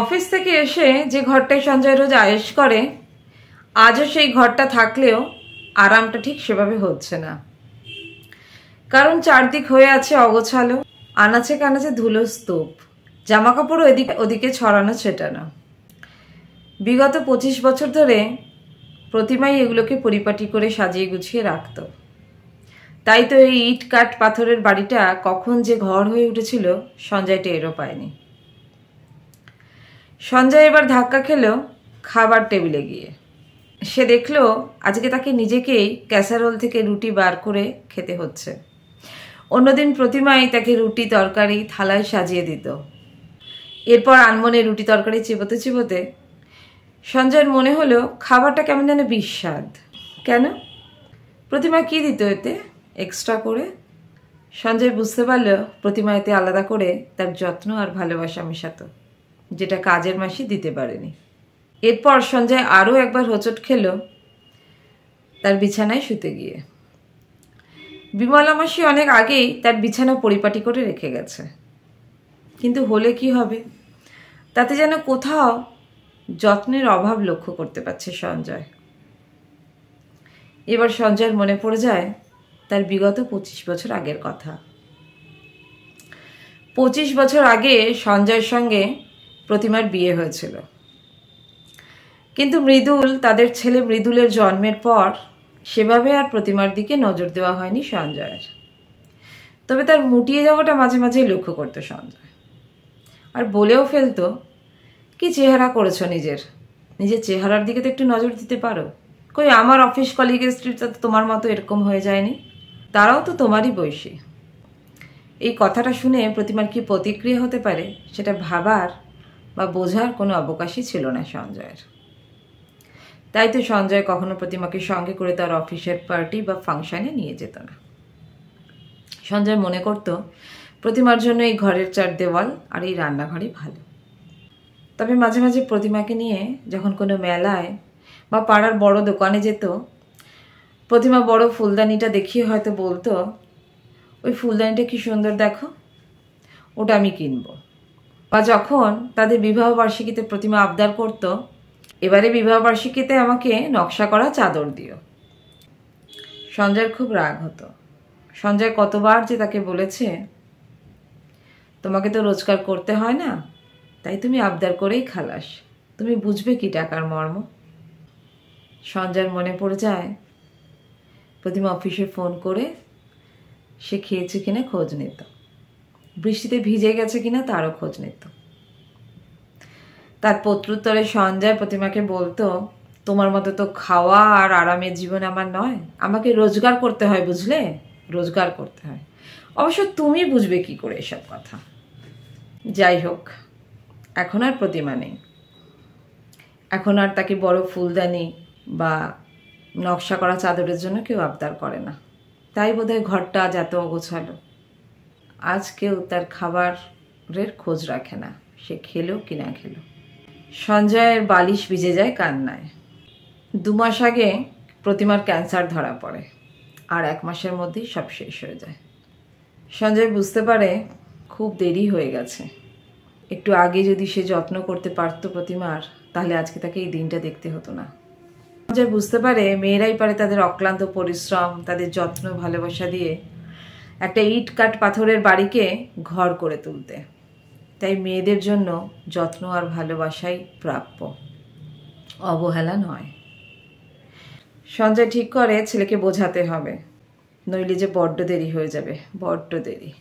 office থেকে এসে যে ঘরটায় সঞ্জয় রোজ আয়েস করে আজও সেই ঘরটা থাকলেও আরামটা ঠিক সেভাবে হচ্ছে না কারণ চারদিক হয়ে আছে অগোছালো আনাচে কানাচে ধুলো স্তূপ জামাকাপড়ও এদিকে ওদিকে ছড়ানো ছেটানো বিগত পঁচিশ বছর ধরে প্রতিমাই এগুলোকে পরিপাটি করে সাজিয়ে গুছিয়ে রাখত তাই তো এই ইট কাঠ পাথরের বাড়িটা কখন যে ঘর হয়ে উঠেছিল সঞ্জয়টা এরও পায়নি সঞ্জয় এবার ধাক্কা খেল খাবার টেবিলে গিয়ে সে দেখল আজকে তাকে নিজেকেই ক্যাসারোল থেকে রুটি বার করে খেতে হচ্ছে অন্যদিন প্রতিমাই তাকে রুটি তরকারি থালায় সাজিয়ে দিত এরপর আনমনে রুটি তরকারি চিবোতে চিবোতে সঞ্জয়ের মনে হলো খাবারটা কেমন যেন বিস্বাদ কেন প্রতিমা কি দিত এতে এক্সট্রা করে সঞ্জয় বুঝতে পারল প্রতিমা এতে আলাদা করে তার যত্ন আর ভালোবাসা মেশাতো যেটা কাজের মাসি দিতে পারেনি এরপর সঞ্জয় আরও একবার হোঁচট খেল তার বিছানায় শুতে গিয়ে বিমলা মাসি অনেক আগেই তার বিছানা পরিপাটি করে রেখে গেছে কিন্তু হলে কি হবে তাতে যেন কোথাও যত্নের অভাব লক্ষ্য করতে পারছে সঞ্জয় এবার সঞ্জয়ের মনে পড়ে যায় তার বিগত পঁচিশ বছর আগের কথা পঁচিশ বছর আগে সঞ্জয়ের সঙ্গে প্রতিমার বিয়ে হয়েছিল কিন্তু মৃদুল তাদের ছেলে মৃদুলের জন্মের পর সেভাবে আর প্রতিমার দিকে নজর দেওয়া হয়নি সঞ্জয়ের তবে তার মুটিয়ে যাওয়াটা মাঝে মাঝেই লক্ষ্য করতো সঞ্জয় আর বলেও ফেলতো কি চেহারা করেছো নিজের নিজের চেহারার দিকে তো একটু নজর দিতে পারো কই আমার অফিস কলিগের স্ত্রীটা তো তোমার মতো এরকম হয়ে যায়নি তারাও তো তোমারই বয়সী এই কথাটা শুনে প্রতিমার কি প্রতিক্রিয়া হতে পারে সেটা ভাবার বা বোঝার কোনো অবকাশই ছিল না সঞ্জয়ের তাই তো সঞ্জয় কখনো প্রতিমাকে সঙ্গে করে তার অফিসের পার্টি বা ফাংশানে নিয়ে যেত না সঞ্জয় মনে করত প্রতিমার জন্য এই ঘরের চার দেওয়াল আর এই রান্নাঘরই ভালো তবে মাঝে মাঝে প্রতিমাকে নিয়ে যখন কোনো মেলায় বা পাড়ার বড় দোকানে যেত প্রতিমা বড় ফুলদানিটা দেখিয়ে হয়তো বলতো ওই ফুলদানিটা কি সুন্দর দেখো ওটা আমি কিনবো বা যখন তাদের বিবাহ বার্ষিকীতে প্রতিমা আবদার করত এবারে বিবাহ বার্ষিকীতে আমাকে নকশা করা চাদর দিও সঞ্জয়ের খুব রাগ হতো সঞ্জয় কতবার যে তাকে বলেছে তোমাকে তো রোজগার করতে হয় না তাই তুমি আবদার করেই খালাস তুমি বুঝবে কি টাকার মর্ম সঞ্জয়ের মনে পড়ে যায় প্রতিমা অফিসে ফোন করে সে খেয়েছে কিনা খোঁজ নিত বৃষ্টিতে ভিজে গেছে কিনা তারও খোঁজ নিত তার পত্রোত্তরে সঞ্জয় প্রতিমাকে বলতো তোমার মতো তো খাওয়া আর আরামের জীবন আমার নয় আমাকে রোজগার করতে হয় বুঝলে রোজগার করতে হয় অবশ্য তুমি বুঝবে কি করে এসব কথা যাই হোক এখন আর প্রতিমা নেই এখন আর তাকে বড় ফুলদানি বা নকশা করা চাদরের জন্য কেউ আবদার করে না তাই বোধহয় ঘরটা আজ এত অগোছালো আজ কেউ তার খাবারের খোঁজ রাখে না সে খেলো কি না খেলো সঞ্জয়ের বালিশ ভিজে যায় কান্নায় দু মাস আগে প্রতিমার ক্যান্সার ধরা পড়ে আর এক মাসের মধ্যেই সব শেষ হয়ে যায় সঞ্জয় বুঝতে পারে খুব দেরি হয়ে গেছে একটু আগে যদি সে যত্ন করতে পারত প্রতিমার তাহলে আজকে তাকে এই দিনটা দেখতে হতো না সঞ্জয় বুঝতে পারে মেয়েরাই পারে তাদের অক্লান্ত পরিশ্রম তাদের যত্ন ভালোবাসা দিয়ে একটা ইট কাট পাথরের বাড়িকে ঘর করে তুলতে তাই মেয়েদের জন্য যত্ন আর ভালোবাসাই প্রাপ্য অবহেলা নয় সঞ্জয় ঠিক করে ছেলেকে বোঝাতে হবে নইলে যে বড্ড দেরি হয়ে যাবে বড্ড দেরি